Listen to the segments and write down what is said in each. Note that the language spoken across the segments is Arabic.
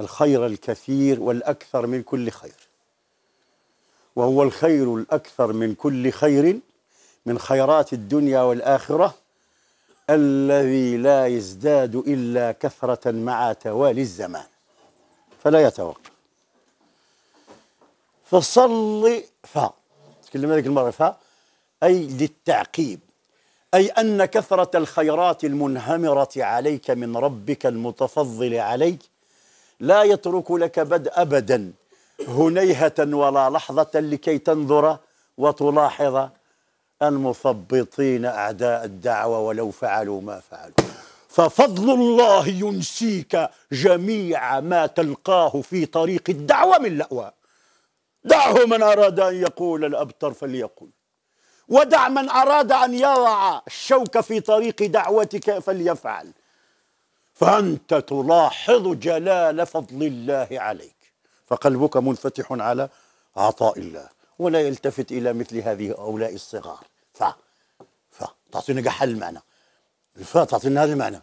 الخير الكثير والأكثر من كل خير وهو الخير الأكثر من كل خير من خيرات الدنيا والآخرة الذي لا يزداد إلا كثرة مع توالي الزمان فلا يتوقف فصل فا تكلم هذه المرة فا أي للتعقيب أي أن كثرة الخيرات المنهمرة عليك من ربك المتفضل عليك لا يترك لك بد أبدا هنيهة ولا لحظة لكي تنظر وتلاحظ المثبطين أعداء الدعوة ولو فعلوا ما فعلوا ففضل الله ينسيك جميع ما تلقاه في طريق الدعوة من لأوى دعه من أراد أن يقول الأبتر فليقل ودع من أراد أن يضع الشوك في طريق دعوتك فليفعل فأنت تلاحظ جلال فضل الله عليك فقلبك منفتح على عطاء الله ولا يلتفت إلى مثل هذه هؤلاء الصغار ف ف تعطينا جحل المعنى الفا تعطينا هذا المعنى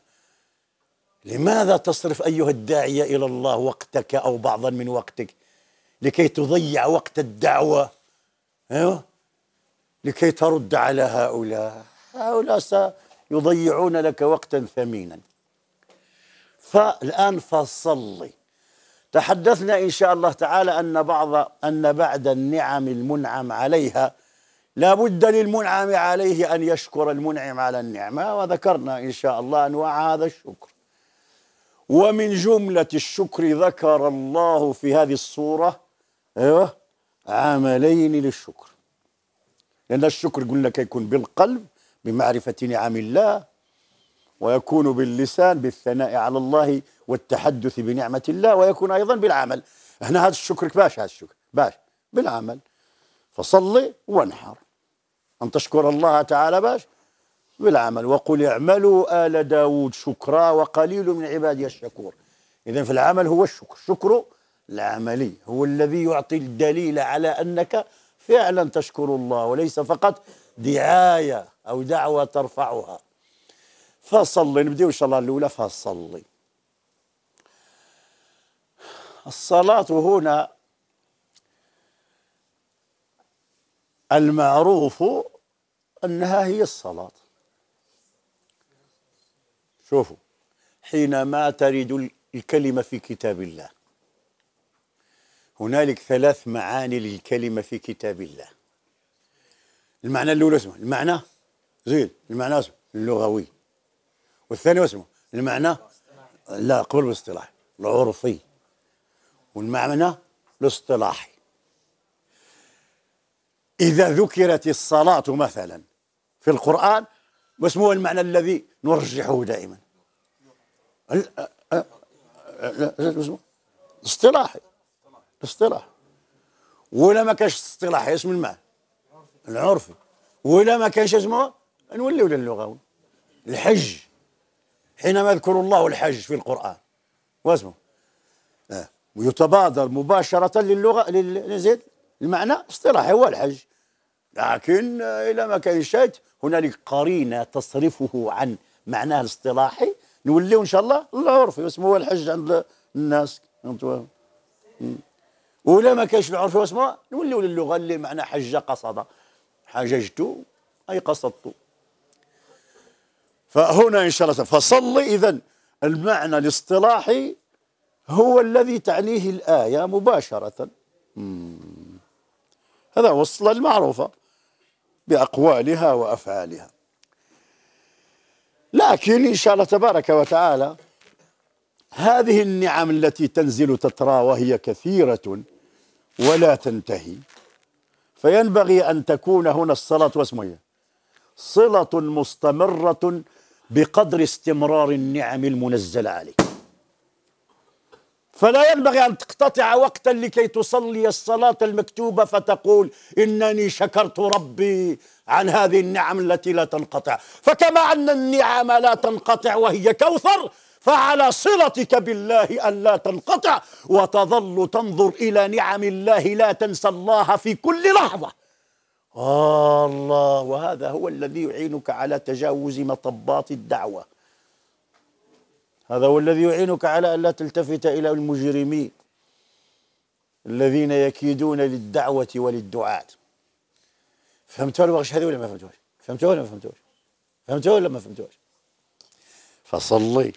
لماذا تصرف أيها الداعية إلى الله وقتك أو بعضا من وقتك لكي تضيع وقت الدعوة أيوه لكي ترد على هؤلاء هؤلاء سيضيعون لك وقتا ثمينا فالآن فصلي تحدثنا إن شاء الله تعالى أن بعض أن بعد النعم المنعم عليها لا بد للمنعم عليه أن يشكر المنعم على النعمة وذكرنا إن شاء الله أنواع هذا الشكر ومن جملة الشكر ذكر الله في هذه الصورة أيوة عملين للشكر لأن الشكر قلنا كيكون بالقلب بمعرفة نعم الله ويكون باللسان بالثناء على الله والتحدث بنعمة الله ويكون أيضا بالعمل هنا هذا الشكر باش هذا الشكر باش بالعمل فصلي وانحر أن تشكر الله تعالى باش بالعمل وقل اعملوا آل داود شكرا وقليل من عبادي الشكور إذا في العمل هو الشكر شكر العملي هو الذي يعطي الدليل على أنك فعلا تشكر الله وليس فقط دعاية أو دعوة ترفعها فصلي نبداو الله الاولى فصلي الصلاه هنا المعروف انها هي الصلاه شوفوا حينما ترد الكلمه في كتاب الله هنالك ثلاث معاني للكلمه في كتاب الله المعنى الاول اسمه المعنى زين المعنى اسمه اللغوي والثاني واسمه المعنى لا قبل الاصطلاح العرفي والمعنى الاصطلاحي إذا ذكرت الصلاة مثلا في القرآن ما هو المعنى الذي نرجحه دائما الاصطلاحي اصطلاح ولا ما كانش اصطلاحي اسم المعنى العرفي ولا ما كانش اسمه نوليو للغوي الحج حينما يذكر الله الحج في القرآن آه. ويتبادر مباشرة للغة للزيد المعنى اصطلاحي هو الحج لكن آه، إلى ما كان شيء هنالك قرينة تصرفه عن معناه الاصطلاحي نوليو إن شاء الله العرفي واسمه هو الحج عند الناس ولا ما كانش العرف واسمه نوليو للغة اللي معنى حج قصد حججت أي قصدت فهنا إن شاء الله فصلي إذا المعنى الاصطلاحي هو الذي تعنيه الآية مباشرة هذا هو الصلة المعروفة بأقوالها وأفعالها لكن إن شاء الله تبارك وتعالى هذه النعم التي تنزل تترى وهي كثيرة ولا تنتهي فينبغي أن تكون هنا الصلاة واسمها إيه؟ صلة مستمرة بقدر استمرار النعم المنزلة عليك فلا ينبغي أن تقتطع وقتا لكي تصلي الصلاة المكتوبة فتقول إنني شكرت ربي عن هذه النعم التي لا تنقطع فكما أن النعم لا تنقطع وهي كوثر فعلى صلتك بالله أن لا تنقطع وتظل تنظر إلى نعم الله لا تنسى الله في كل لحظة الله وهذا هو الذي يعينك على تجاوز مطبات الدعوة هذا هو الذي يعينك على ألا تلتفت إلى المجرمين الذين يكيدون للدعوة وللدعاة فهمتوا الوغش هذه ولا ما فهمتوش فهمتوا ولا ما فهمتوش فهمتوا ولا ما فهمتوش فصلي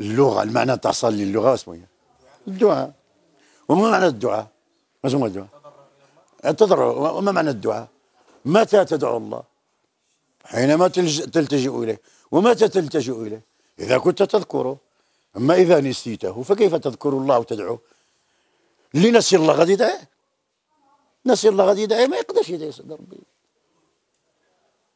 اللغة المعنى تاع صلي اللغة اسمه إيه؟ الدعاء وما معنى الدعاء ما اسمه الدعاء تضرب وما معنى الدعاء متى تدعو الله حينما تلتجئ إليه ومتى تلتجئ إليه إذا كنت تذكره أما إذا نسيته فكيف تذكر الله وتدعوه لنسي الله غادي يدعيه نسي الله غادي يدعيه ما يقدرش يدعي صدر ربي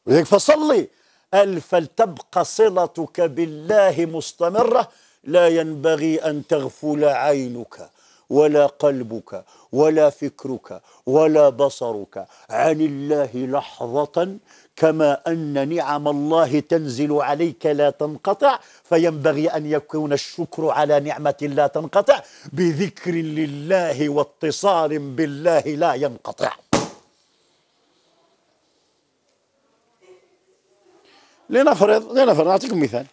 ولذلك فصلي قال فلتبقى صلتك بالله مستمرة لا ينبغي أن تغفل عينك ولا قلبك ولا فكرك ولا بصرك عن الله لحظة كما أن نعم الله تنزل عليك لا تنقطع فينبغي أن يكون الشكر على نعمة لا تنقطع بذكر لله واتصال بالله لا ينقطع لنفرض لنفرض أعطيكم مثال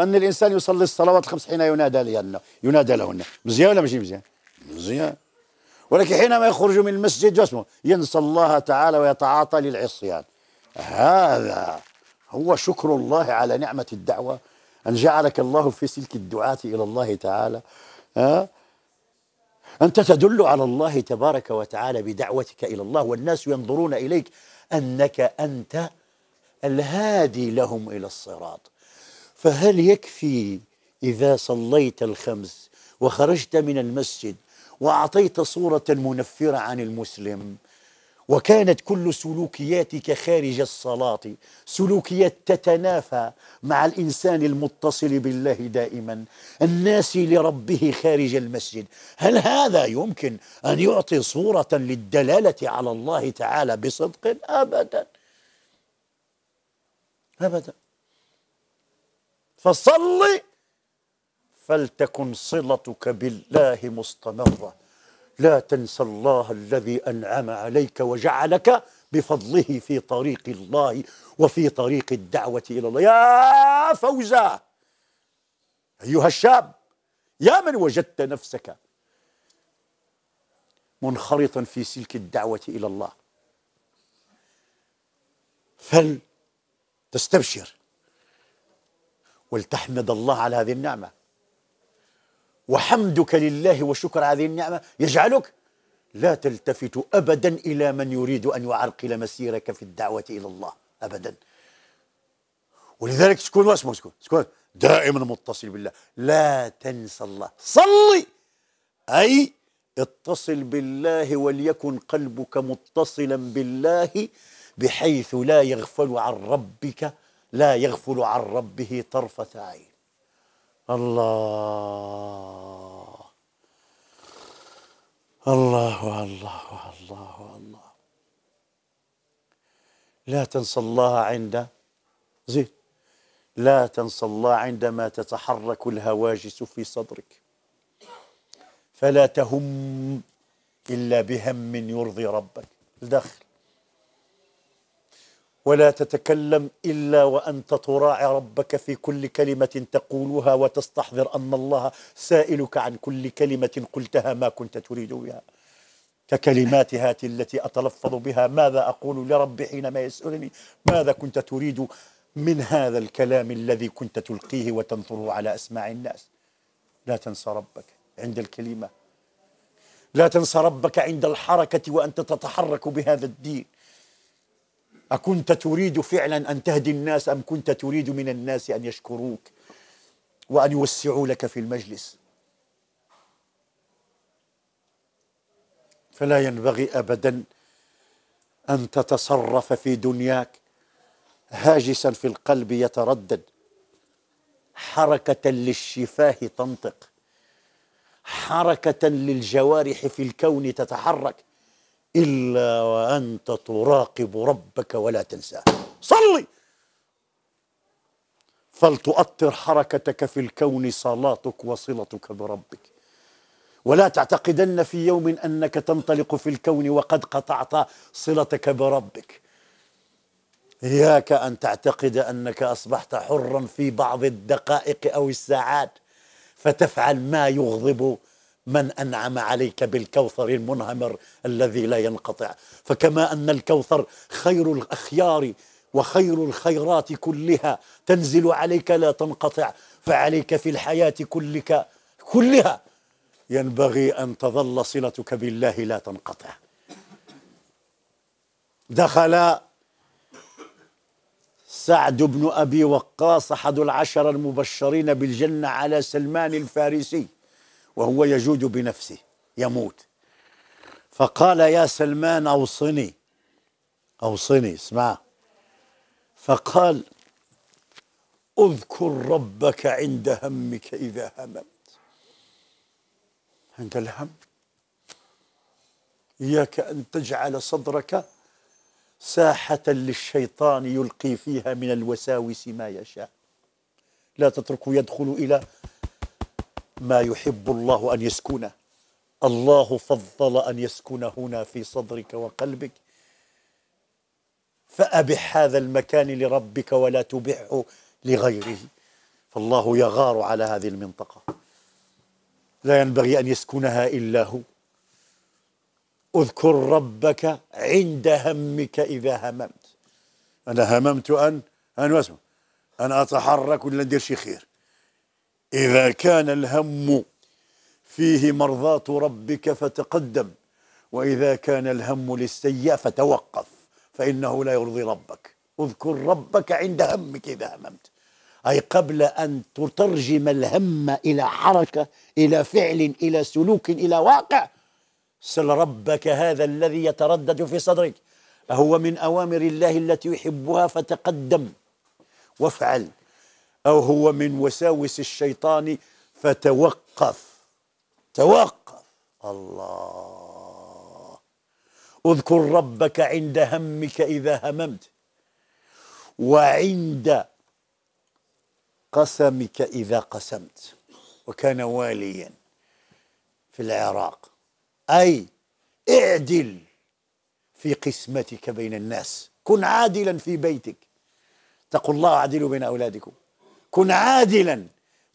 أن الإنسان يصلي الصلوات الخمس حين ينادى لهن ينادى لهن مزيان ولا ماشي مزيان؟ مزيان ولكن حينما يخرج من المسجد جسمه ينسى الله تعالى ويتعاطى للعصيان هذا هو شكر الله على نعمة الدعوة أن جعلك الله في سلك الدعاة إلى الله تعالى ها؟ أنت تدل على الله تبارك وتعالى بدعوتك إلى الله والناس ينظرون إليك أنك أنت الهادي لهم إلى الصراط فهل يكفي إذا صليت الخمس وخرجت من المسجد واعطيت صوره منفره عن المسلم وكانت كل سلوكياتك خارج الصلاه سلوكيات تتنافى مع الانسان المتصل بالله دائما الناس لربه خارج المسجد هل هذا يمكن ان يعطي صوره للدلاله على الله تعالى بصدق ابدا ابدا فصلي فلتكن صلتك بالله مستمرة لا تنسى الله الذي أنعم عليك وجعلك بفضله في طريق الله وفي طريق الدعوة إلى الله يا فوزة أيها الشاب يا من وجدت نفسك منخرطا في سلك الدعوة إلى الله فلتستبشر ولتحمد الله على هذه النعمه وحمدك لله وشكر هذه النعمة يجعلك لا تلتفت أبدا إلى من يريد أن يعرقل مسيرك في الدعوة إلى الله أبدا ولذلك تكون واسمه تكون تكون دائما متصل بالله لا تنسى الله صلي أي اتصل بالله وليكن قلبك متصلا بالله بحيث لا يغفل عن ربك لا يغفل عن ربه طرفة عين الله الله الله الله الله لا تنسى الله عند زين لا تنسى الله عندما تتحرك الهواجس في صدرك فلا تهم إلا بهم يرضي ربك الدخل ولا تتكلم إلا وأنت تراعي ربك في كل كلمة تقولها وتستحضر أن الله سائلك عن كل كلمة قلتها ما كنت تريد بها ككلمات هاتي التي أتلفظ بها ماذا أقول لربي حينما يسألني ماذا كنت تريد من هذا الكلام الذي كنت تلقيه وتنثره على أسماع الناس لا تنسى ربك عند الكلمة لا تنسى ربك عند الحركة وأنت تتحرك بهذا الدين أكنت تريد فعلا أن تهدي الناس أم كنت تريد من الناس أن يشكروك وأن يوسعوا لك في المجلس فلا ينبغي أبدا أن تتصرف في دنياك هاجسا في القلب يتردد حركة للشفاه تنطق حركة للجوارح في الكون تتحرك إلا وأنت تراقب ربك ولا تنساه صلي فلتؤطر حركتك في الكون صلاتك وصلتك بربك ولا تعتقدن في يوم أنك تنطلق في الكون وقد قطعت صلتك بربك إياك أن تعتقد أنك أصبحت حرا في بعض الدقائق أو الساعات فتفعل ما يغضب من أنعم عليك بالكوثر المنهمر الذي لا ينقطع فكما أن الكوثر خير الأخيار وخير الخيرات كلها تنزل عليك لا تنقطع فعليك في الحياة كلك كلها ينبغي أن تظل صلتك بالله لا تنقطع دخل سعد بن أبي وقاص أحد العشر المبشرين بالجنة على سلمان الفارسي وهو يجود بنفسه يموت فقال يا سلمان أوصني أوصني اسمع فقال اذكر ربك عند همك إذا هممت عند الهم إياك أن تجعل صدرك ساحة للشيطان يلقي فيها من الوساوس ما يشاء لا تتركه يدخل إلى ما يحب الله أن يسكنه الله فضل أن يسكن هنا في صدرك وقلبك فأبح هذا المكان لربك ولا تبحه لغيره فالله يغار على هذه المنطقة لا ينبغي أن يسكنها إلا هو اذكر ربك عند همك إذا هممت أنا هممت أن أن أسمع أن أتحرك ولا ندير شي خير إذا كان الهم فيه مرضاة ربك فتقدم وإذا كان الهم للسيئة فتوقف فإنه لا يرضي ربك اذكر ربك عند همك إذا هممت أي قبل أن تترجم الهم إلى حركة إلى فعل إلى سلوك إلى واقع سل ربك هذا الذي يتردد في صدرك هو من أوامر الله التي يحبها فتقدم وافعل أو هو من وساوس الشيطان فتوقف توقف الله اذكر ربك عند همك إذا هممت وعند قسمك إذا قسمت وكان واليا في العراق أي اعدل في قسمتك بين الناس كن عادلا في بيتك اتقوا الله عدلوا بين أولادكم كن عادلا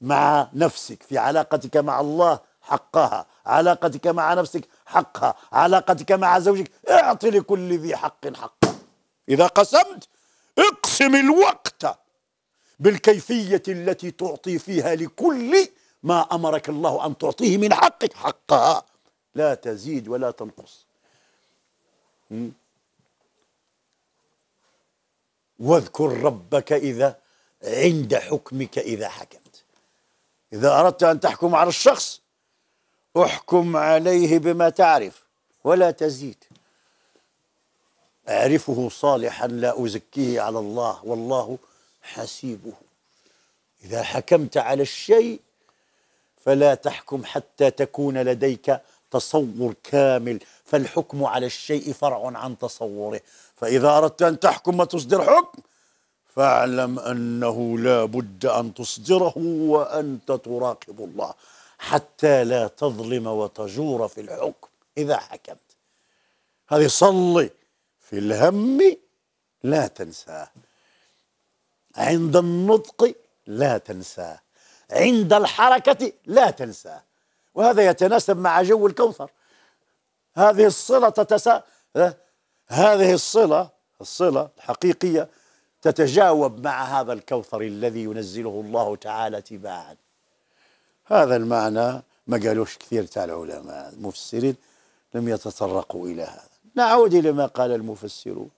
مع نفسك في علاقتك مع الله حقها علاقتك مع نفسك حقها علاقتك مع زوجك اعطي لكل ذي حق حقه إذا قسمت اقسم الوقت بالكيفية التي تعطي فيها لكل ما أمرك الله أن تعطيه من حقك حقها لا تزيد ولا تنقص واذكر ربك إذا عند حكمك إذا حكمت إذا أردت أن تحكم على الشخص احكم عليه بما تعرف ولا تزيد أعرفه صالحا لا أزكيه على الله والله حسيبه إذا حكمت على الشيء فلا تحكم حتى تكون لديك تصور كامل فالحكم على الشيء فرع عن تصوره فإذا أردت أن تحكم وتصدر حكم فاعلم أنه لا بد أن تصدره وأنت تراقب الله حتى لا تظلم وتجور في الحكم إذا حكمت هذه صلي في الهم لا تنساه عند النطق لا تنساه عند الحركة لا تنساه وهذا يتناسب مع جو الكوثر هذه الصلة تتسا هذه الصلة الصلة الحقيقية تتجاوب مع هذا الكوثر الذي ينزله الله تعالى تباعا هذا المعنى ما قالوش كثير تاع العلماء المفسرين لم يتطرقوا إلى هذا نعود إلى ما قال المفسرون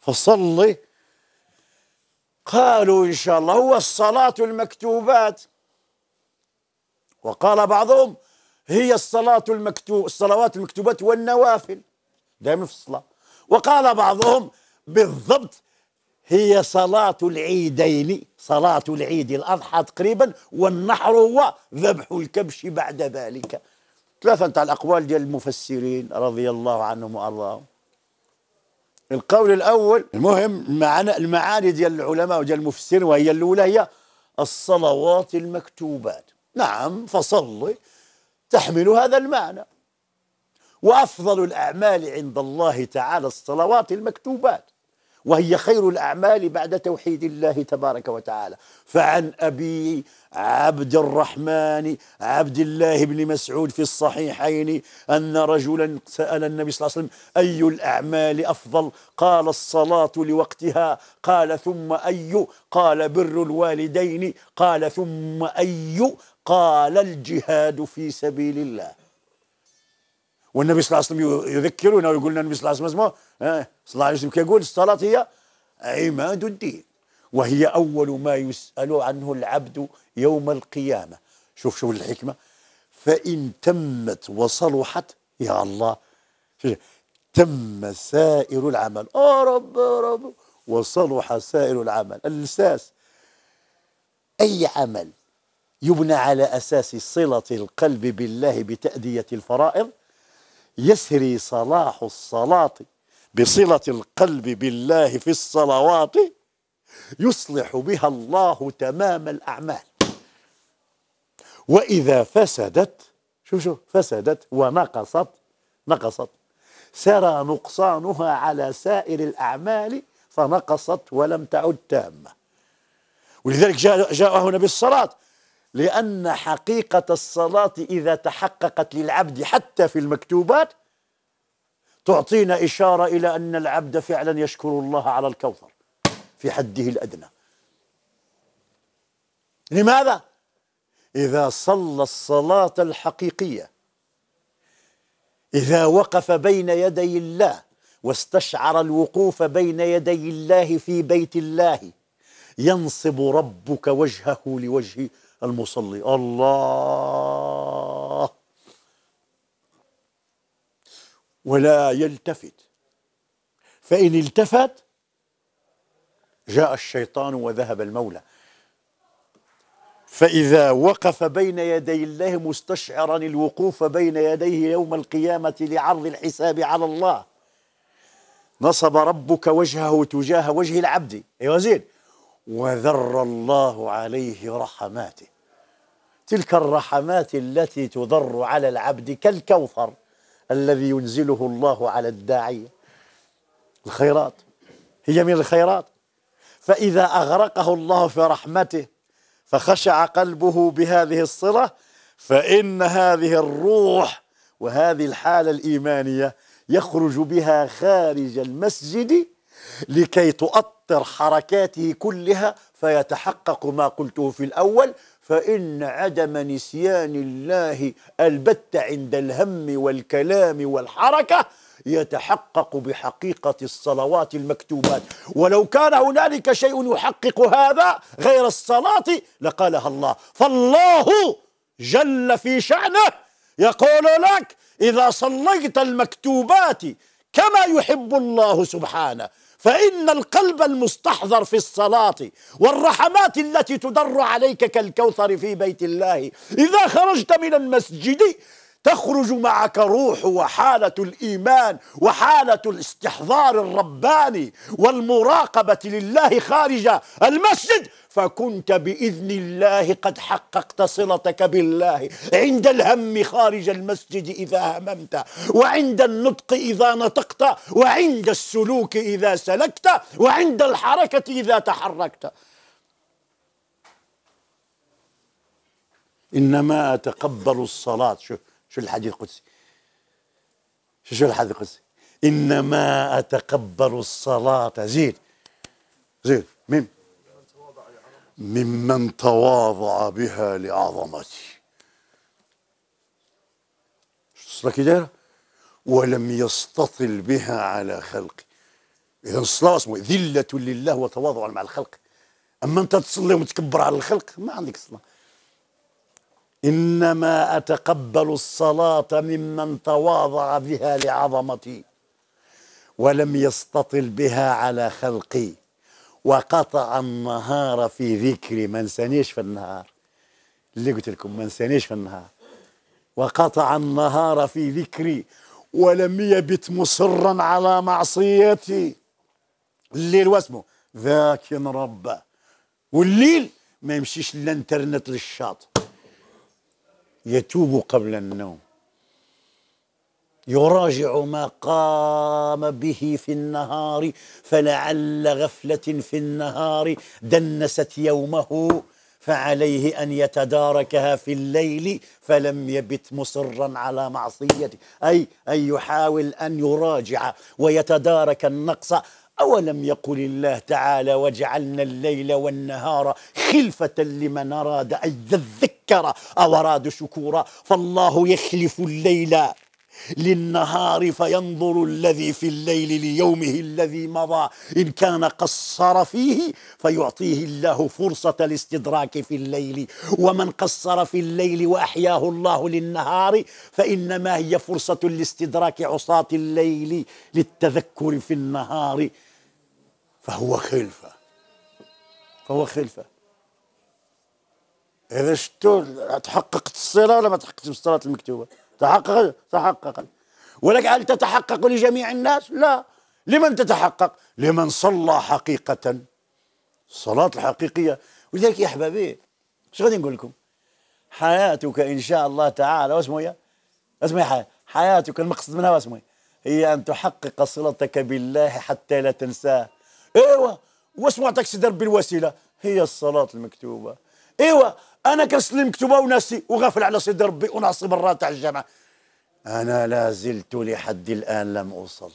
فصل قالوا إن شاء الله هو الصلاة المكتوبات وقال بعضهم هي الصلاة المكتوب الصلوات المكتوبات والنوافل دائما في الصلاة وقال بعضهم بالضبط هي صلاة العيدين صلاة العيد الأضحى تقريبا والنحر هو ذبح الكبش بعد ذلك ثلاثة على الأقوال ديال المفسرين رضي الله عنهم وأرضاهم القول الأول المهم المعاني, المعاني ديال العلماء وديال المفسرين وهي الأولى هي الصلوات المكتوبات نعم فصلي تحمل هذا المعنى وأفضل الأعمال عند الله تعالى الصلوات المكتوبات وهي خير الأعمال بعد توحيد الله تبارك وتعالى فعن أبي عبد الرحمن عبد الله بن مسعود في الصحيحين أن رجلا سأل النبي صلى الله عليه وسلم أي الأعمال أفضل قال الصلاة لوقتها قال ثم أي قال بر الوالدين قال ثم أي قال الجهاد في سبيل الله والنبي صلى الله عليه وسلم يذكرنا ويقول لنا النبي صلى الله عليه وسلم آه، صلى الله عليه وسلم يقول الصلاة هي عماد الدين وهي أول ما يسأل عنه العبد يوم القيامة شوف شوف الحكمة فإن تمت وصلحت يا الله تم سائر العمل يا آه، رب يا رب وصلح سائر العمل الأساس أي عمل يبنى على أساس صلة القلب بالله بتأدية الفرائض يسري صلاح الصلاة بصلة القلب بالله في الصلوات يصلح بها الله تمام الأعمال وإذا فسدت شوف شوف فسدت ونقصت نقصت سرى نقصانها على سائر الأعمال فنقصت ولم تعد تامة ولذلك جاء, جاء هنا بالصلاة لأن حقيقة الصلاة إذا تحققت للعبد حتى في المكتوبات تعطينا إشارة إلى أن العبد فعلا يشكر الله على الكوثر في حده الأدنى لماذا؟ إذا صلى الصلاة الحقيقية إذا وقف بين يدي الله واستشعر الوقوف بين يدي الله في بيت الله ينصب ربك وجهه لوجه المصلي الله ولا يلتفت فإن التفت جاء الشيطان وذهب المولى فإذا وقف بين يدي الله مستشعرا الوقوف بين يديه يوم القيامة لعرض الحساب على الله نصب ربك وجهه تجاه وجه العبد أيوة زين وذر الله عليه رحماته تلك الرحمات التي تضر على العبد كالكوثر الذي ينزله الله على الداعية الخيرات هي من الخيرات فإذا أغرقه الله في رحمته فخشع قلبه بهذه الصلة فإن هذه الروح وهذه الحالة الإيمانية يخرج بها خارج المسجد لكي تؤطر يسطر حركاته كلها فيتحقق ما قلته في الأول فإن عدم نسيان الله البت عند الهم والكلام والحركة يتحقق بحقيقة الصلوات المكتوبات ولو كان هنالك شيء يحقق هذا غير الصلاة لقالها الله فالله جل في شأنه يقول لك إذا صليت المكتوبات كما يحب الله سبحانه فإن القلب المستحضر في الصلاة والرحمات التي تدر عليك كالكوثر في بيت الله إذا خرجت من المسجد تخرج معك روح وحالة الإيمان وحالة الاستحضار الرباني والمراقبة لله خارج المسجد فكنت بإذن الله قد حققت صلتك بالله عند الهم خارج المسجد إذا هممت وعند النطق إذا نطقت وعند السلوك إذا سلكت وعند الحركة إذا تحركت انما تقبل الصلاه شوف شو الحديث القدسي شو الحديث القدسي انما اتقبل الصلاه زيد زيد مين ممن تواضع بها لعظمتي الصلاة كده ولم يستطل بها على خلقي إذا الصلاة اسمه ذلة لله وتواضع مع الخلق أما أنت تصلي وتكبر على الخلق ما عندك صلاة انما اتقبل الصلاه ممن تواضع بها لعظمتي ولم يستطل بها على خلقي وقطع النهار في ذكري ما نسانيش في النهار اللي قلت لكم ما نسانيش في النهار وقطع النهار في ذكري ولم يبت مصرا على معصيتي الليل واسمه ذاكن ربه والليل ما يمشيش للانترنت للشاطئ يتوب قبل النوم يراجع ما قام به في النهار فلعل غفله في النهار دنست يومه فعليه ان يتداركها في الليل فلم يبت مصرا على معصيته اي ان يحاول ان يراجع ويتدارك النقص أولم يقل الله تعالى وجعلنا الليل والنهار خلفة لمن أراد أن يذكر أو أراد شكورا فالله يخلف الليل للنهار فينظر الذي في الليل ليومه الذي مضى إن كان قصر فيه فيعطيه الله فرصة الاستدراك في الليل ومن قصر في الليل وأحياه الله للنهار فإنما هي فرصة لاستدراك عصاة الليل للتذكر في النهار فهو خلفة فهو خلفة إذا شتو تحققت الصلة ولا ما تحققتش الصلاة المكتوبة تحقق تحقق ولك هل تتحقق لجميع الناس لا لمن تتحقق لمن صلى حقيقة الصلاة الحقيقية ولذلك يا أحبابي شو غادي نقول لكم حياتك إن شاء الله تعالى واسمه يا إيه؟ اسمه إيه؟ حياة حياتك المقصد منها واسمه إيه؟ هي أن تحقق صلتك بالله حتى لا تنساه ايوا واش ما عطاك سيدي ربي الوسيله هي الصلاه المكتوبه ايوا انا كنصلي مكتوبه وناسي وغافل على سيدي ربي ونعصي برا تاع الجامعه انا لا زلت لحد الان لم اصلي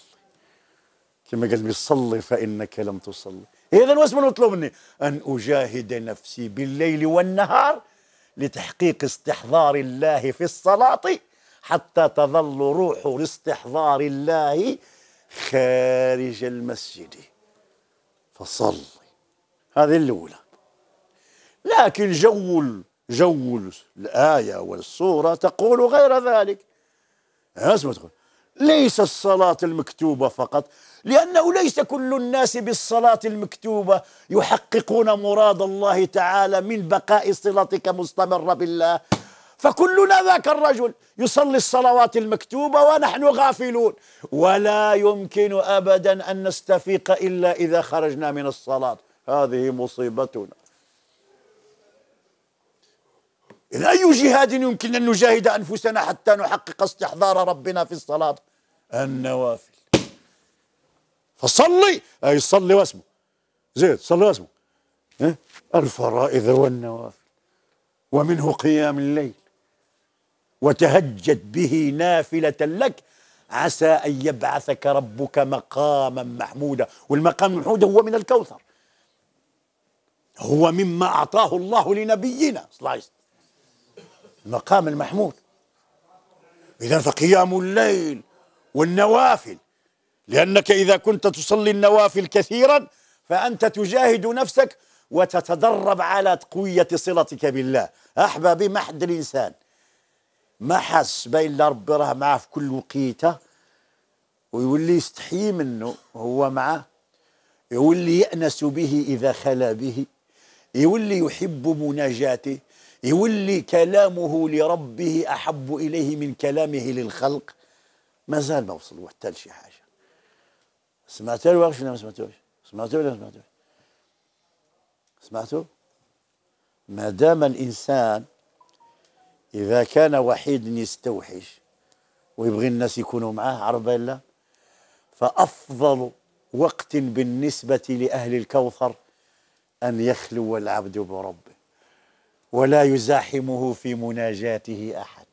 كما قال لي صلي فانك لم تصلي اذا واش من مطلوب مني ان اجاهد نفسي بالليل والنهار لتحقيق استحضار الله في الصلاه حتى تظل روح لاستحضار الله خارج المسجد فصلي هذه الأولى لكن جو جو الآية والصورة تقول غير ذلك اسمع تقول ليس الصلاة المكتوبة فقط لأنه ليس كل الناس بالصلاة المكتوبة يحققون مراد الله تعالى من بقاء صلتك مستمرة بالله فكلنا ذاك الرجل يصلي الصلوات المكتوبه ونحن غافلون ولا يمكن ابدا ان نستفيق الا اذا خرجنا من الصلاه هذه مصيبتنا إلى أي جهاد يمكن أن نجاهد أنفسنا حتى نحقق استحضار ربنا في الصلاة النوافل فصلي أي صلي واسمه زيد صلي واسمه الفرائض والنوافل ومنه قيام الليل وتهجد به نافلة لك عسى أن يبعثك ربك مقاما محمودا والمقام المحمود هو من الكوثر هو مما أعطاه الله لنبينا الله المقام المحمود إذا فقيام الليل والنوافل لأنك إذا كنت تصلي النوافل كثيرا فأنت تجاهد نفسك وتتدرب على تقوية صلتك بالله أحبابي محد الإنسان ما حس باين ربي راه معاه في كل وقيته ويولي يستحيي منه هو معاه يولي يأنس به إذا خلا به يولي يحب مناجاته يولي كلامه لربه أحب إليه من كلامه للخلق ما زال ما وصل حتى لشي حاجة سمعتوا ولا ما سمعتوش سمعتوا ولا ما سمعتوش سمعتوا ما دام الإنسان إذا كان وحيد يستوحش ويبغي الناس يكونوا معاه عربيلا فأفضل وقت بالنسبة لأهل الكوثر أن يخلو العبد بربه ولا يزاحمه في مناجاته أحد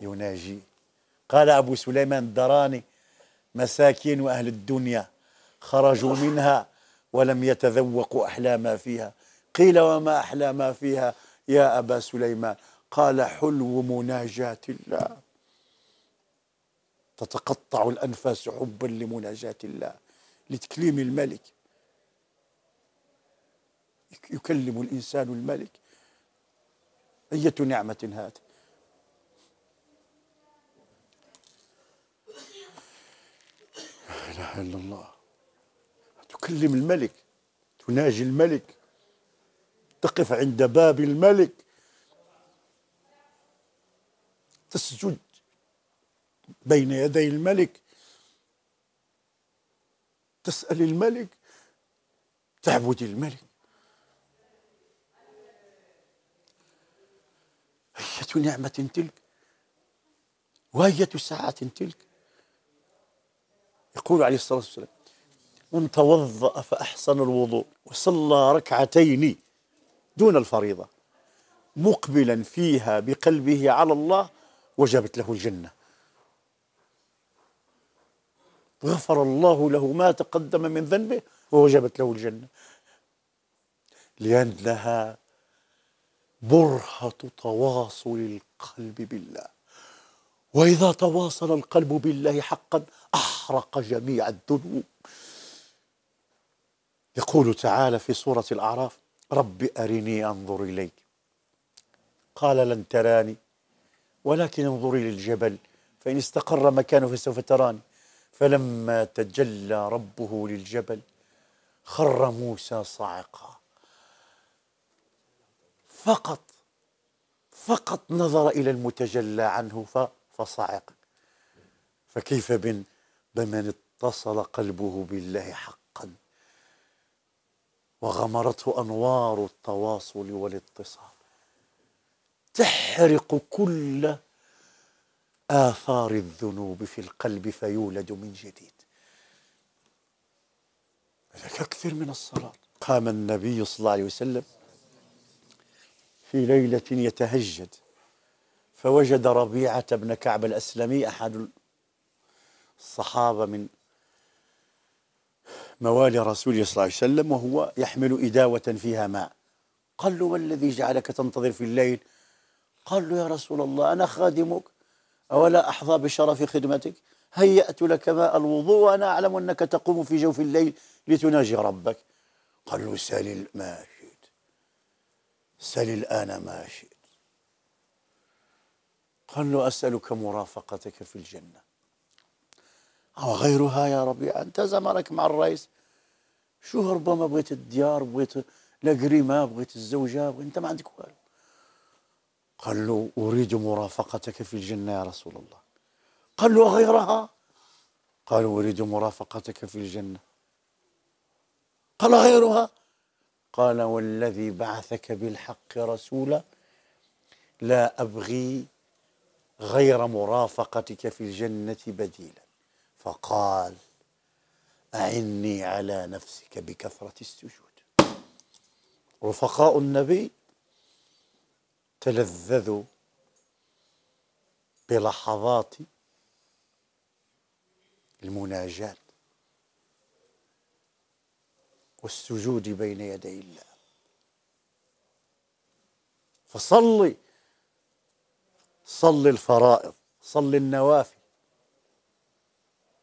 يناجي قال أبو سليمان الدراني مساكين أهل الدنيا خرجوا منها ولم يتذوقوا أحلاما فيها قيل وما أحلى ما فيها يا أبا سليمان قال حلو مناجاة الله تتقطع الأنفاس حبا لمناجاة الله لتكليم الملك يكلم الإنسان الملك أية نعمة هذه لا إله إلا الله تكلم الملك تناجي الملك تقف عند باب الملك تسجد بين يدي الملك تسأل الملك تعبد الملك أية نعمة تلك وأية ساعة تلك يقول عليه الصلاة والسلام من توضأ فأحسن الوضوء وصلى ركعتين دون الفريضة مقبلا فيها بقلبه على الله وجبت له الجنة غفر الله له ما تقدم من ذنبه ووجبت له الجنة لأنها برهة تواصل القلب بالله وإذا تواصل القلب بالله حقا أحرق جميع الذنوب يقول تعالى في سورة الأعراف رب أرني أنظر إليك قال لن تراني ولكن انظري للجبل فإن استقر مكانه فسوف تراني فلما تجلى ربه للجبل خر موسى صاعقا فقط فقط نظر إلى المتجلى عنه فصعق فكيف بمن اتصل قلبه بالله حقا وغمرته أنوار التواصل والاتصال تحرق كل آثار الذنوب في القلب فيولد من جديد لك أكثر من الصلاة قام النبي صلى الله عليه وسلم في ليلة يتهجد فوجد ربيعة بن كعب الأسلمي أحد الصحابة من موالي رسول الله صلى الله عليه وسلم وهو يحمل إداوة فيها ماء قال له ما الذي جعلك تنتظر في الليل قال له يا رسول الله أنا خادمك أولا أحظى بشرف خدمتك هيأت لك ماء الوضوء وأنا أعلم أنك تقوم في جوف الليل لتناجي ربك قال له سل ما شئت سل الآن ما شئت قال له أسألك مرافقتك في الجنة أو غيرها يا ربي أنت زمرك مع الرئيس شو ربما بغيت الديار بغيت لقريمة بغيت الزوجة بغيت أنت ما عندك والو قال له أريد مرافقتك في الجنة يا رسول الله قال له غيرها قال أريد مرافقتك في الجنة قال غيرها قال والذي بعثك بالحق رسولا لا أبغي غير مرافقتك في الجنة بديلا فقال أعني على نفسك بكثرة السجود رفقاء النبي تلذذوا بلحظات المناجاة والسجود بين يدي الله فصلي صلي الفرائض صلي النوافل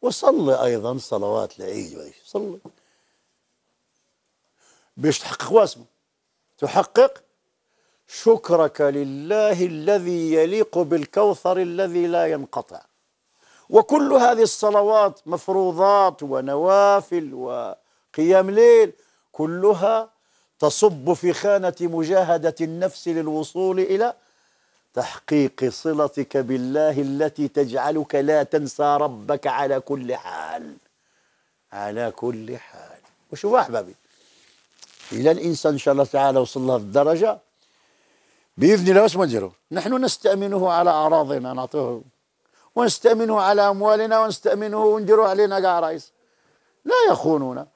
وصلي ايضا صلوات العيد وليش. صلي باش تحقق واسمه تحقق شكرك لله الذي يليق بالكوثر الذي لا ينقطع وكل هذه الصلوات مفروضات ونوافل وقيام ليل كلها تصب في خانه مجاهده النفس للوصول الى تحقيق صلتك بالله التي تجعلك لا تنسى ربك على كل حال على كل حال وشو أحبابي إلى الإنسان إن شاء الله تعالى وصل له الدرجة بإذن الله واش نديرو نحن نستأمنه على أعراضنا نعطيه ونستأمنه على أموالنا ونستأمنه ونديروه علينا كاع رايس لا يخونونا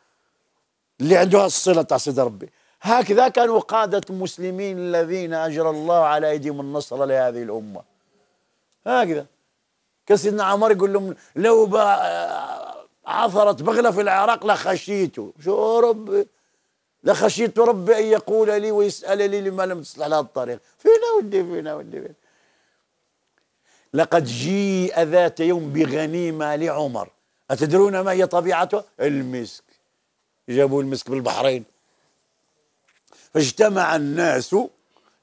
اللي عنده الصلة تاع سيدي ربي هكذا كانوا قادة المسلمين الذين أجرى الله على أيديهم النصر لهذه الأمة هكذا كسيدنا عمر يقول لهم لو عثرت بغلة في العراق لخشيته شو ربي لخشيت ربي أن يقول لي ويسأل لي لما لم تصلح لها الطريق فينا ودي فينا ودي فينا لقد جيء ذات يوم بغنيمة لعمر أتدرون ما هي طبيعته المسك جابوا المسك بالبحرين فاجتمع الناس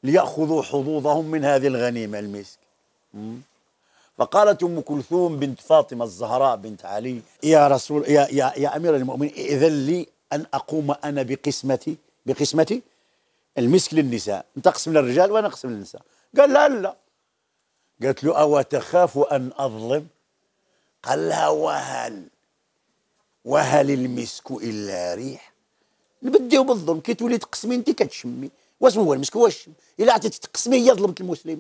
ليأخذوا حظوظهم من هذه الغنيمة المسك فقالت أم كلثوم بنت فاطمة الزهراء بنت علي يا رسول يا يا, يا أمير المؤمنين إذن لي أن أقوم أنا بقسمتي بقسمتي المسك للنساء أنت أقسم للرجال وأنا أقسم للنساء قال لا لا قالت له أو تخاف أن أظلم قال لها وهل وهل المسك إلا ريح نبداو بالظلم كي تولي تقسمي انت كتشمي واش هو المسك هو الشم الا عطيتي تقسمي هي ظلمت المسلمين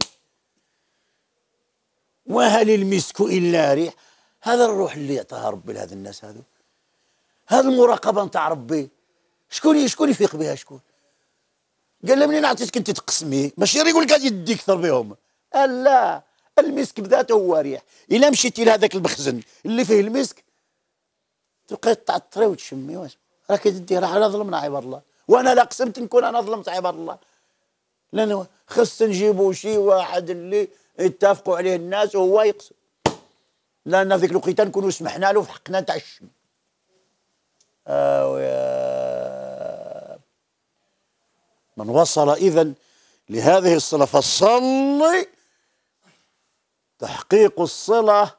وهل المسك الا ريح هذا الروح اللي عطاها ربي لهذ الناس هذو هذه المراقبه نتاع ربي شكون شكون يفيق بها شكون قال لها منين عطيتك انت تقسمي ماشي يقول لك غادي يديك كثر بهم لا المسك بذاته هو ريح الا مشيتي لهذاك المخزن اللي فيه المسك تبقى تعطري وتشمي واش راك جدي راح ظلمنا عباد الله وانا لا قسمت نكون انا ظلمت عباد الله لانه خص نجيبوا شي واحد اللي يتفقوا عليه الناس وهو يقسم لان ذيك الوقيته نكونوا سمحنا له في حقنا تاع الشم آه من وصل اذا لهذه الصله فصلي تحقيق الصله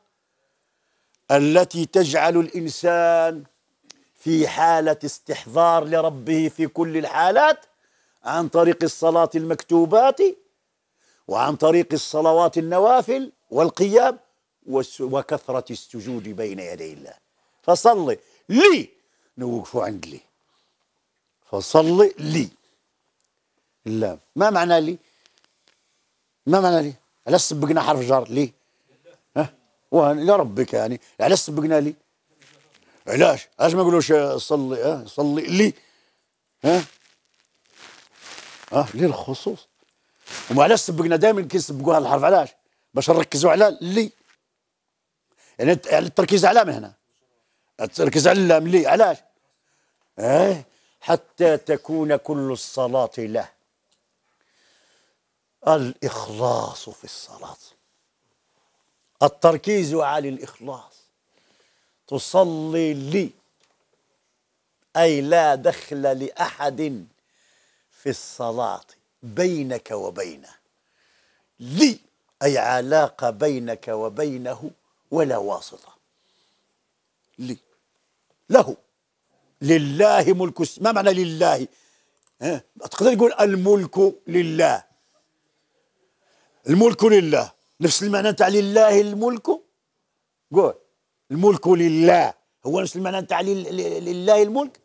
التي تجعل الانسان في حالة استحضار لربه في كل الحالات عن طريق الصلاة المكتوبات وعن طريق الصلوات النوافل والقيام وكثرة السجود بين يدي الله فصل لي نوقف عند لي فصل لي لا ما معنى لي ما معنى لي علاش سبقنا حرف جر لي ها لربك يعني علاش سبقنا لي علاش علاش ما يقولوش صلي ها صلي لي ها اه لي الخصوص وما علاش سبقنا دائما كيسبقوا هذا الحرف علاش باش نركزوا على لي يعني, يعني التركيز على من هنا التركيز على اللام لي علاش اه حتى تكون كل الصلاة له الإخلاص في الصلاة التركيز على الإخلاص تصلي لي أي لا دخل لأحد في الصلاة بينك وبينه لي أي علاقة بينك وبينه ولا واسطة لي له لله ملك ما معنى لله تقدر تقول الملك لله الملك لله نفس المعنى تاع لله الملك قول الملك لله هو نفس المعنى تاع لله الملك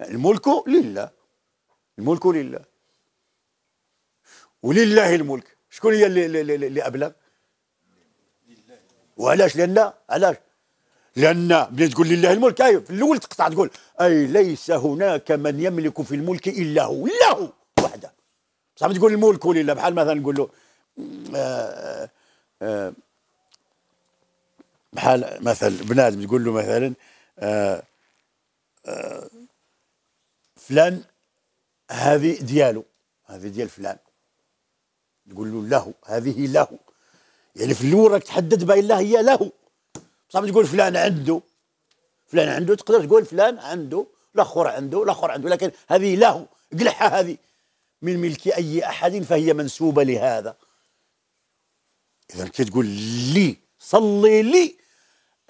الملك لله الملك لله ولله الملك شكون هي اللي, اللي ابلغ وعلاش لان علاش لان بلي تقول لله الملك اي أيوة، في الاول تقطع تقول اي ليس هناك من يملك في الملك الا هو له وحده بصح ما تقول الملك لله بحال مثلا نقول له آآ آه، آآ آه، بحال مثلا بنادم تقول له مثلا آه آه فلان هذه ديالو هذه ديال فلان تقول له له هذه له يعني في الاول راك تحدد باين الله هي له بصح تقول فلان عنده فلان عنده تقدر تقول فلان عنده الاخر عنده الاخر عنده لكن هذه له قلحها هذه من ملك اي احد فهي منسوبه لهذا اذا كي تقول لي صلي لي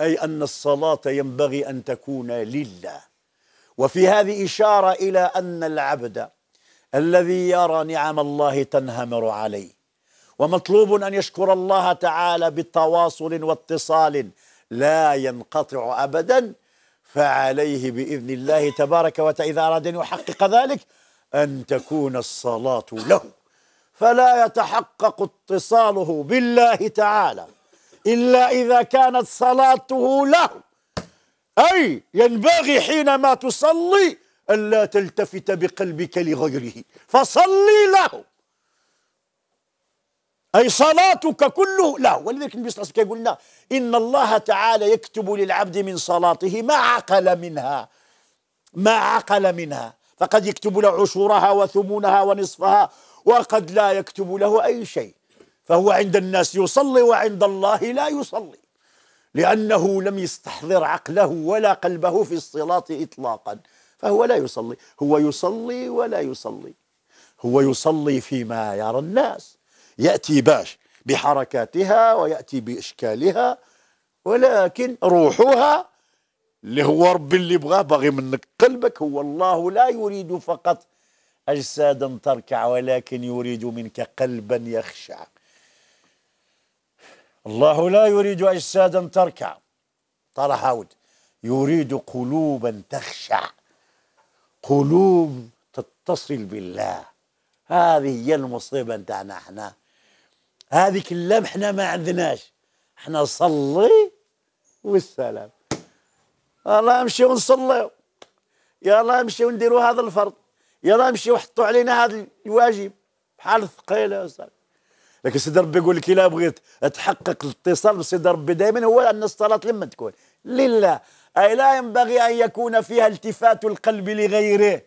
أي أن الصلاة ينبغي أن تكون لله وفي هذه إشارة إلى أن العبد الذي يرى نعم الله تنهمر عليه ومطلوب أن يشكر الله تعالى بتواصل واتصال لا ينقطع أبدا فعليه بإذن الله تبارك وتعالى إذا أراد أن يحقق ذلك أن تكون الصلاة له فلا يتحقق اتصاله بالله تعالى إلا إذا كانت صلاته له أي ينبغي حينما تصلي ألا تلتفت بقلبك لغيره فصلي له أي صلاتك كله له ولذلك النبي صلى الله عليه وسلم يقول إن الله تعالى يكتب للعبد من صلاته ما عقل منها ما عقل منها فقد يكتب له عشورها وثمونها ونصفها وقد لا يكتب له أي شيء فهو عند الناس يصلي وعند الله لا يصلي لأنه لم يستحضر عقله ولا قلبه في الصلاة إطلاقا فهو لا يصلي هو يصلي ولا يصلي هو يصلي فيما يرى الناس يأتي باش بحركاتها ويأتي بإشكالها ولكن روحها اللي هو ربي اللي بغاه باغي منك قلبك هو الله لا يريد فقط أجسادا تركع ولكن يريد منك قلبا يخشع الله لا يريد أجسادا تركع طال حاود يريد قلوبا تخشع قلوب تتصل بالله هذه هي المصيبة نتاعنا احنا هذه كلام احنا ما عندناش احنا صلي والسلام الله نمشيو نصليو يلا نمشيو نديرو هذا الفرض يلا نمشيو حطوا علينا هذا الواجب بحال ثقيله يا أستاذ لكن سيدي ربي يقول لك الا بغيت تحقق الاتصال بسيدي ربي دائما هو ان الصلاه لما تكون لله اي لا ينبغي ان يكون فيها التفات القلب لغيره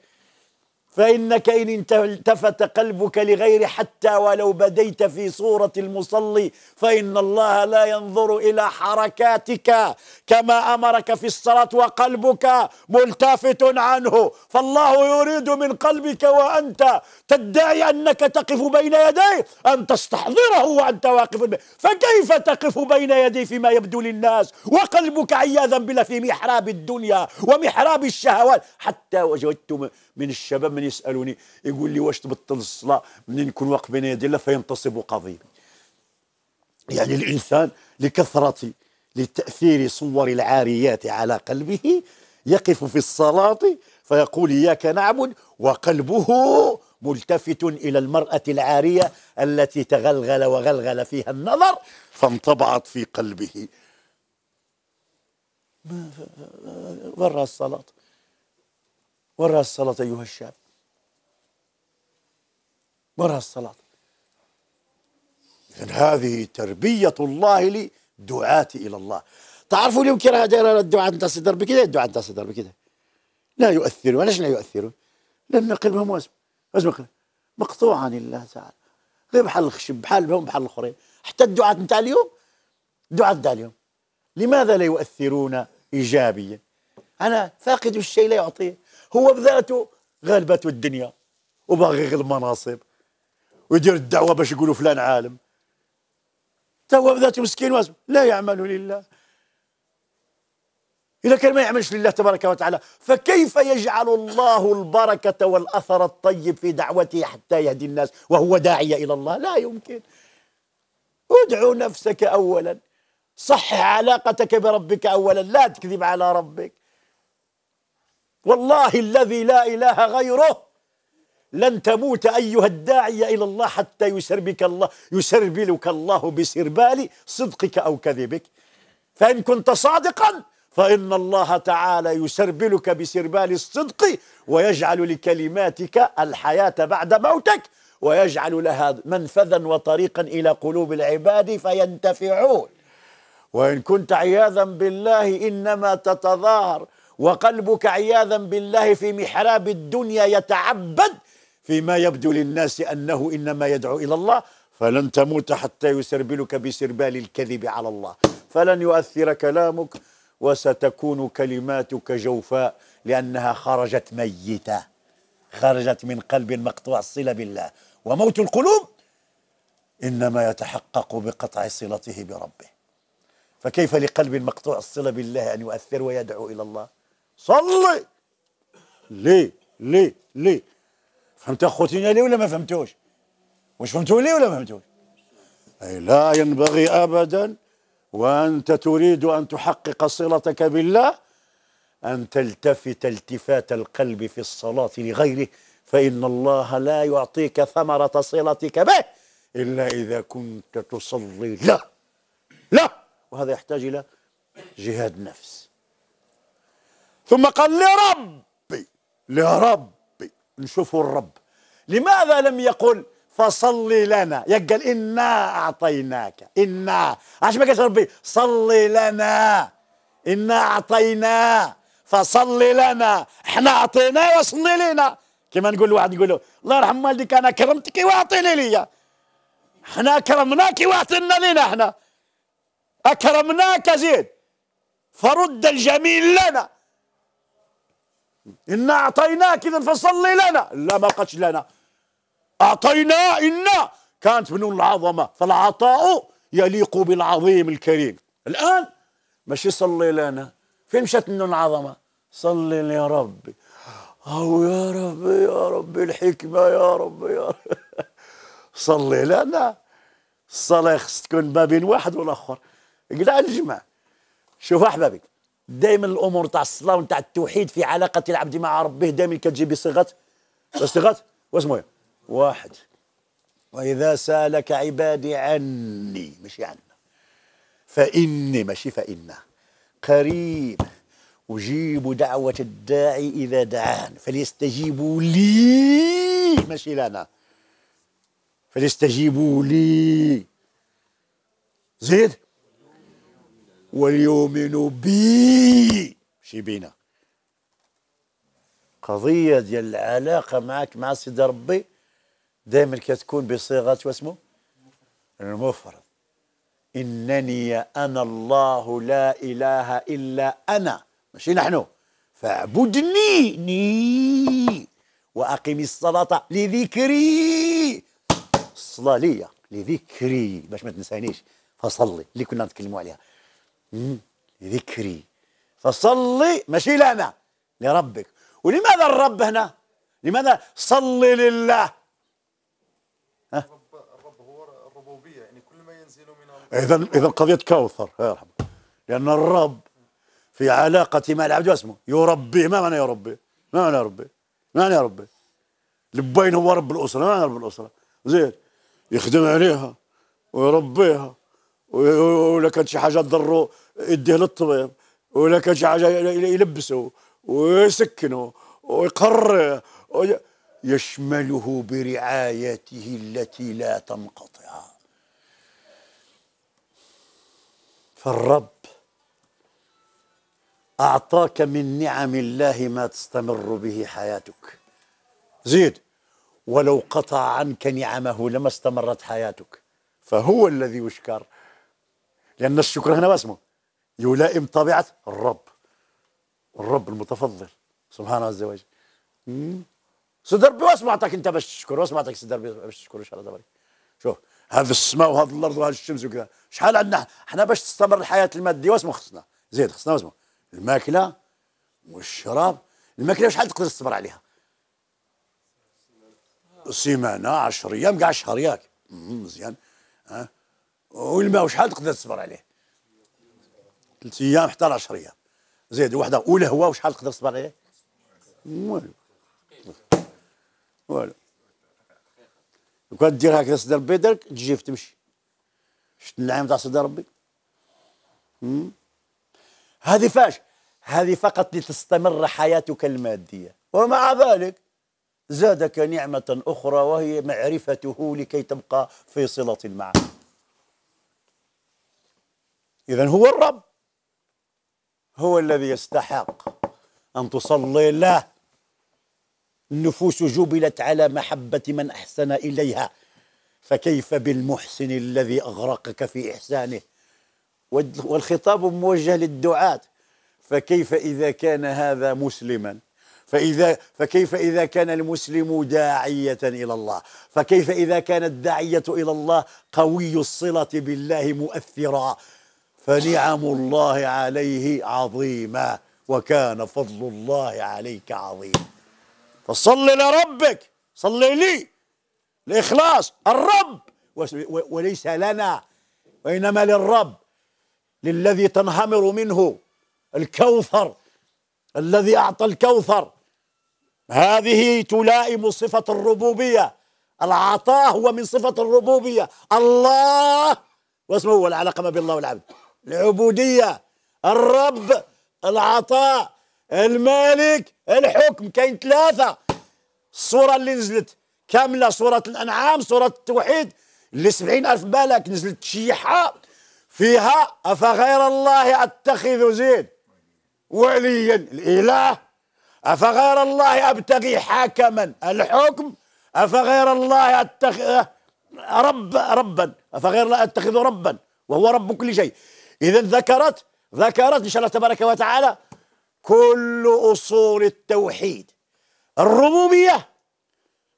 فإنك إن التفت قلبك لغير حتى ولو بديت في صورة المصلي فإن الله لا ينظر إلى حركاتك كما أمرك في الصلاة وقلبك ملتفت عنه فالله يريد من قلبك وأنت تدعي أنك تقف بين يديه أن تستحضره وأنت واقف به فكيف تقف بين يديه فيما يبدو للناس وقلبك عياذا بالله في محراب الدنيا ومحراب الشهوات حتى وجدت من الشباب من يسالوني يقول لي واش تبطل الصلاه منين نكون واقف بين يدي الله فينتصب قضيه يعني الانسان لكثره لتاثير صور العاريات على قلبه يقف في الصلاه فيقول اياك نعبد وقلبه ملتفت الى المراه العاريه التي تغلغل وغلغل فيها النظر فانطبعت في قلبه برا الصلاه وراء الصلاة أيها الشاب وراء الصلاة إذن هذه تربية الله لدعاة إلى الله تعرفوا اليوم كره دايرة أنت صدر بكذا الدعاة صدر بكذا لا يؤثرون ليش لا يؤثرون؟ لأن قلبهم واسم واسم قلب مقطوع عن الله تعالى غير بحال الخشب بحال بهم بحال الآخرين حتى الدعاة نتاع اليوم الدعاة نتاع اليوم لماذا لا يؤثرون إيجابيا؟ أنا فاقد الشيء لا يعطيه هو بذاته غالبته الدنيا وباغي غير المناصب ويدير الدعوه باش يقولوا فلان عالم تا هو بذاته مسكين واسم لا يعمل لله إذا كان ما يعملش لله تبارك وتعالى فكيف يجعل الله البركة والأثر الطيب في دعوته حتى يهدي الناس وهو داعية إلى الله لا يمكن ادعو نفسك أولا صحح علاقتك بربك أولا لا تكذب على ربك والله الذي لا إله غيره لن تموت أيها الداعية إلى الله حتى يسربك الله يسربلك الله بسربال صدقك أو كذبك فإن كنت صادقا فإن الله تعالى يسربلك بسربال الصدق ويجعل لكلماتك الحياة بعد موتك ويجعل لها منفذا وطريقا إلى قلوب العباد فينتفعون وإن كنت عياذا بالله إنما تتظاهر وقلبك عياذا بالله في محراب الدنيا يتعبد فيما يبدو للناس انه انما يدعو الى الله فلن تموت حتى يسربلك بسربال الكذب على الله فلن يؤثر كلامك وستكون كلماتك جوفاء لانها خرجت ميته خرجت من قلب مقطوع الصله بالله وموت القلوب انما يتحقق بقطع صلته بربه فكيف لقلب مقطوع الصله بالله ان يؤثر ويدعو الى الله صلي ليه ليه ليه فهمت اخوتي لي ولا ما فهمتوش واش فهمتوا لي ولا ما فهمتوش اي لا ينبغي ابدا وانت تريد ان تحقق صلتك بالله ان تلتفت التفات القلب في الصلاه لغيره فان الله لا يعطيك ثمره صلتك به الا اذا كنت تصلي له لا وهذا يحتاج الى جهاد نفس ثم قال لربي لربي نشوفوا الرب لماذا لم يقل فصلي لنا يقال إنا أعطيناك إنا عشان ما قالش ربي صلي لنا إنا أعطينا فصلي لنا احنا أعطيناه وصلي لنا كما نقول واحد يقول له الله يرحم والديك أنا كرمتك واعطيني ليا احنا كرمناك واعطينا لنا احنا أكرمناك زيد فرد الجميل لنا إنا أعطيناك إذا فصلي لنا لا ما قدش لنا أعطينا إنا كانت من العظمة فالعطاء يليق بالعظيم الكريم الآن ماشي صلي لنا فين مشات من العظمة صلي يا ربي أو يا ربي يا ربي الحكمة يا ربي يا ربي صلي لنا الصلاة خص تكون ما بين واحد والآخر قلع الجمع شوف أحبابي دائما الامور تاع الصلاه وتاع التوحيد في علاقه العبد مع ربه دائما كتجي بصيغه بصيغه مهم واحد واذا سالك عبادي عني ماشي عنا فاني ماشي فانا قريب اجيب دعوه الداعي اذا دعان فليستجيبوا لي ماشي لنا فليستجيبوا لي زيد وليؤمنوا بي شي بينا قضية ديال العلاقة معك مع سيدي ربي دائما كتكون بصيغة واسمه المفرد إنني أنا الله لا إله إلا أنا ماشي نحن فاعبدني ني وأقم الصلاة لذكري الصلاة ليا لذكري باش ما تنسانيش فصلي اللي كنا نتكلموا عليها لذكري فصلي ماشي لنا لربك ولماذا الرب هنا لماذا صلي لله ها؟ الرب هو الربوبيه يعني كل ما ينزل من اذا اذا قضيه كوثر يرحم لان الرب في علاقه مع العبد واسمه يربيه ما معنى يربي؟ ما معنى يربي؟ ما معنى يربي؟ لبين هو رب الاسره ما معنى رب الاسره زين يخدم عليها ويربيها ولا كان شي حاجه تضره يديه للطبيب ولا كان شي حاجه يلبسه ويسكنه ويقرر يشمله برعايته التي لا تنقطع فالرب أعطاك من نعم الله ما تستمر به حياتك زيد ولو قطع عنك نعمه لما استمرت حياتك فهو الذي يشكر لأن الشكر هنا باسمه يلائم طبيعة الرب الرب المتفضل سبحانه عز وجل سدربي واسمع عطاك انت باش تشكر واسمع عطاك بي باش تشكر ان شاء شوف هذا السماء وهذا الارض وهذا الشمس وكذا شحال عندنا احنا باش تستمر الحياه الماديه واسمه خصنا زيد خصنا واسمه الماكله والشراب الماكله شحال تقدر تستمر عليها سيمانه 10 ايام كاع شهر ياك مزيان ها والماء وشحال تقدر تصبر عليه ثلاث ايام حتى 10 ايام زيد وحده والهواء وشحال تقدر تصبر عليه والو والو وكان دير هكذا صدر ربي درك تجي تمشي شفت النعيم تاع صدر ربي هذه فاش هذه فقط لتستمر حياتك المادية ومع ذلك زادك نعمة أخرى وهي معرفته لكي تبقى في صلة معه إذا هو الرب هو الذي يستحق أن تصلي له النفوس جبلت على محبة من أحسن إليها فكيف بالمحسن الذي أغرقك في إحسانه والخطاب موجه للدعاة فكيف إذا كان هذا مسلما فإذا فكيف إذا كان المسلم داعية إلى الله فكيف إذا كان الداعية إلى الله قوي الصلة بالله مؤثرا فنعم الله عليه عظيمة وكان فضل الله عليك عظيما فصلي لربك صلي لي الإخلاص الرب وليس لنا وإنما للرب للذي تنهمر منه الكوثر الذي أعطى الكوثر هذه تلائم صفة الربوبية العطاء هو من صفة الربوبية الله واسمه هو العلاقة ما بين الله والعبد العبودية الرب العطاء المالك الحكم كاين ثلاثة الصورة اللي نزلت كاملة سورة الأنعام سورة التوحيد اللي سبعين ألف بالك نزلت شيحة فيها أفغير الله أتخذ زيد وليا الإله أفغير الله أبتغي حاكما الحكم أفغير الله أتخذ رب ربا أفغير الله أتخذ ربا وهو رب كل شيء إذا ذكرت ذكرت إن شاء الله تبارك وتعالى كل أصول التوحيد الربوبية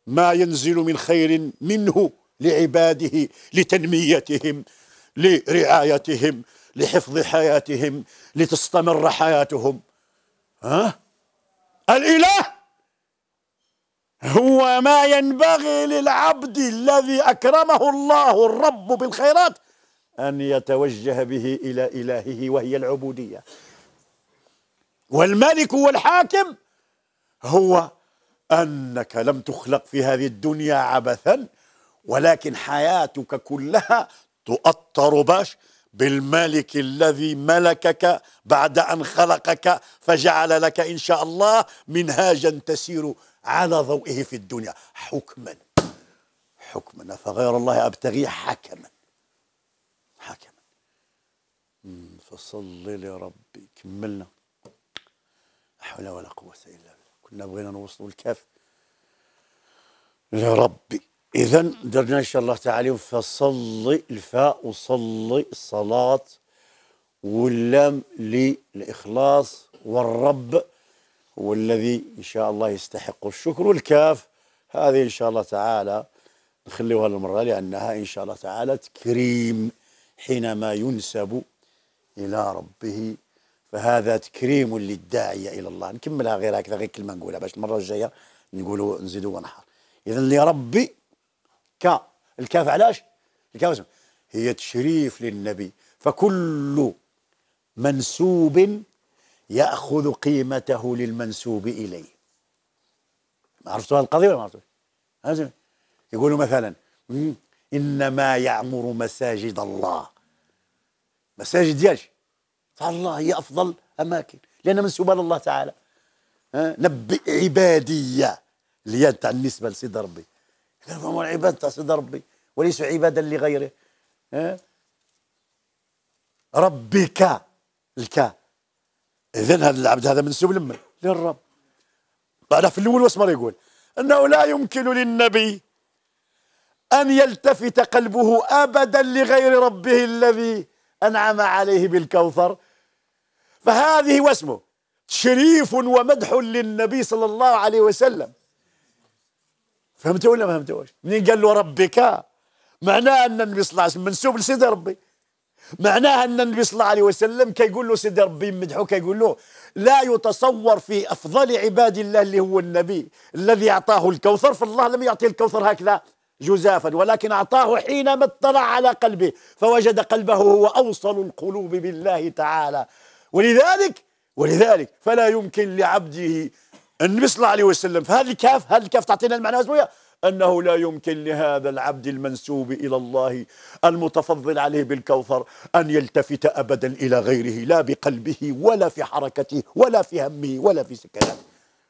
ما ينزل من خير منه لعباده لتنميتهم لرعايتهم لحفظ حياتهم لتستمر حياتهم ها الإله هو ما ينبغي للعبد الذي أكرمه الله الرب بالخيرات أن يتوجه به إلى إلهه وهي العبودية والملك والحاكم هو أنك لم تخلق في هذه الدنيا عبثا ولكن حياتك كلها تؤطر باش بالملك الذي ملكك بعد أن خلقك فجعل لك إن شاء الله منهاجا تسير على ضوئه في الدنيا حكما حكما فغير الله أبتغي حكما فصل لربي كملنا لا حول ولا قوة إلا بالله كنا بغينا نوصلوا الكاف لربي إذا درنا إن شاء الله تعالى فصلي الفاء وصلي الصلاة واللام للإخلاص والرب هو الذي إن شاء الله يستحق الشكر والكاف هذه إن شاء الله تعالى نخليوها للمرة لأنها إن شاء الله تعالى تكريم حينما ينسب إلى ربه فهذا تكريم للداعية إلى الله نكملها غير هكذا غير كلمة نقولها باش المرة الجاية نقولوا نزيدوا ونحر إذا لربي ك الكاف علاش الكاف اسم هي تشريف للنبي فكل منسوب يأخذ قيمته للمنسوب إليه عرفتوا هذه القضية ولا ما عرفتوش يقولوا مثلا إنما يعمر مساجد الله مساجد ياجي فالله هي أفضل أماكن لأن منسوبة لله تعالى نبئ عبادي اللي تاع النسبة لسيد ربي قال هم العباد تاع سيد ربي وليسوا عبادا لغيره ربك الكا إذا هذا العبد هذا منسوب لمن؟ للرب بعد في الأول مر يقول أنه لا يمكن للنبي أن يلتفت قلبه أبدا لغير ربه الذي أنعم عليه بالكوثر فهذه واسمه شريف ومدح للنبي صلى الله عليه وسلم فهمت ولا ما فهمتوش منين قال له ربك معناه أن النبي صلى الله عليه وسلم منسوب لسيدي ربي معناها ان النبي صلى الله عليه وسلم كيقول له سيدي ربي يمدحه كيقول له لا يتصور في افضل عباد الله اللي هو النبي الذي اعطاه الكوثر فالله لم يعطيه الكوثر هكذا جزافا ولكن أعطاه حينما اطلع على قلبه فوجد قلبه هو أوصل القلوب بالله تعالى ولذلك ولذلك فلا يمكن لعبده النبي صلى الله عليه وسلم فهذه الكاف هذه الكاف تعطينا المعنى الاسمويه أنه لا يمكن لهذا العبد المنسوب إلى الله المتفضل عليه بالكوثر أن يلتفت أبدا إلى غيره لا بقلبه ولا في حركته ولا في همه ولا في سكناته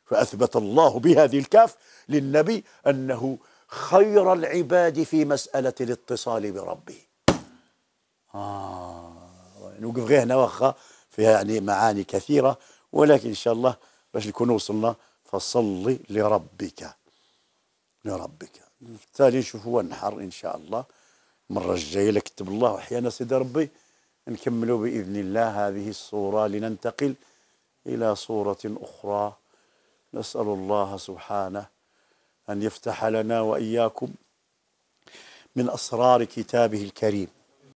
فأثبت الله بهذه الكاف للنبي أنه خير العباد في مسألة الاتصال بربه آه نوقف غير هنا واخا فيها يعني معاني كثيرة ولكن إن شاء الله باش نكون وصلنا فصلي لربك لربك بالتالي هو النحر إن شاء الله المرة الجاية لكتب الله وحيانا سيدي ربي نكملوا بإذن الله هذه الصورة لننتقل إلى صورة أخرى نسأل الله سبحانه أن يفتح لنا وإياكم من أسرار كتابه الكريم